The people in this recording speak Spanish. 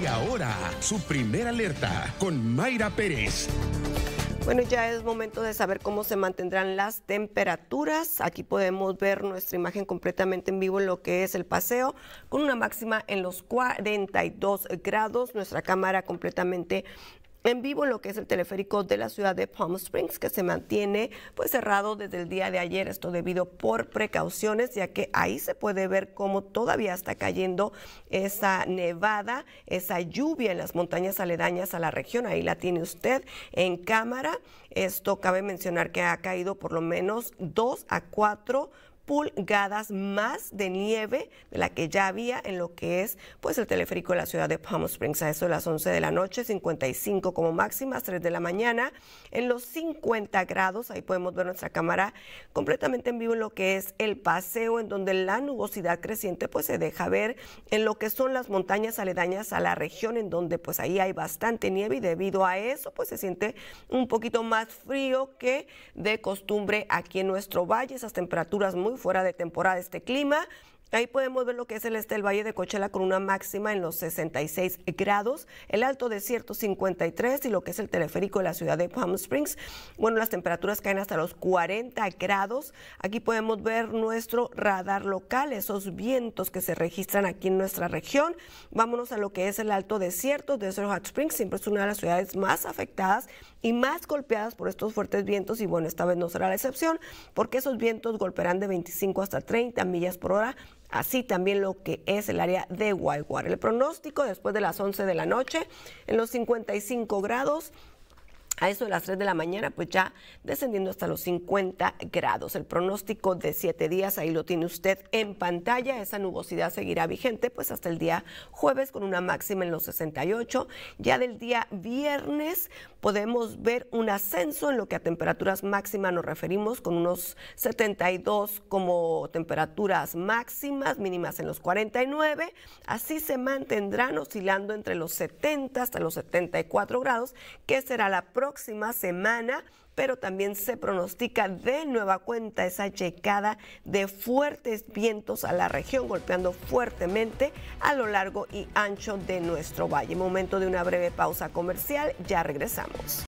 Y ahora, su primera alerta con Mayra Pérez. Bueno, ya es momento de saber cómo se mantendrán las temperaturas. Aquí podemos ver nuestra imagen completamente en vivo en lo que es el paseo, con una máxima en los 42 grados, nuestra cámara completamente en vivo lo que es el teleférico de la ciudad de Palm Springs, que se mantiene pues cerrado desde el día de ayer, esto debido por precauciones, ya que ahí se puede ver cómo todavía está cayendo esa nevada, esa lluvia en las montañas aledañas a la región, ahí la tiene usted en cámara, esto cabe mencionar que ha caído por lo menos dos a cuatro pulgadas más de nieve de la que ya había en lo que es pues el teleférico de la ciudad de Palm Springs a eso de las 11 de la noche, 55 como máximas, 3 de la mañana, en los 50 grados, ahí podemos ver nuestra cámara completamente en vivo en lo que es el paseo en donde la nubosidad creciente pues se deja ver en lo que son las montañas aledañas a la región en donde pues ahí hay bastante nieve y debido a eso pues se siente un poquito más frío que de costumbre aquí en nuestro valle, esas temperaturas muy fuera de temporada este clima. Ahí podemos ver lo que es el este del Valle de Cochela con una máxima en los 66 grados, el Alto Desierto 53 y lo que es el teleférico de la ciudad de Palm Springs. Bueno, las temperaturas caen hasta los 40 grados. Aquí podemos ver nuestro radar local, esos vientos que se registran aquí en nuestra región. Vámonos a lo que es el Alto Desierto, de Desert Hot Springs, siempre es una de las ciudades más afectadas y más golpeadas por estos fuertes vientos y bueno, esta vez no será la excepción porque esos vientos golpearán de 25 hasta 30 millas por hora así también lo que es el área de Guayguar. El pronóstico después de las 11 de la noche en los 55 grados a eso de las 3 de la mañana, pues ya descendiendo hasta los 50 grados. El pronóstico de 7 días, ahí lo tiene usted en pantalla. Esa nubosidad seguirá vigente pues hasta el día jueves con una máxima en los 68. Ya del día viernes podemos ver un ascenso en lo que a temperaturas máximas nos referimos con unos 72 como temperaturas máximas, mínimas en los 49. Así se mantendrán oscilando entre los 70 hasta los 74 grados, que será la próxima próxima semana, pero también se pronostica de nueva cuenta esa llegada de fuertes vientos a la región, golpeando fuertemente a lo largo y ancho de nuestro valle. Momento de una breve pausa comercial, ya regresamos.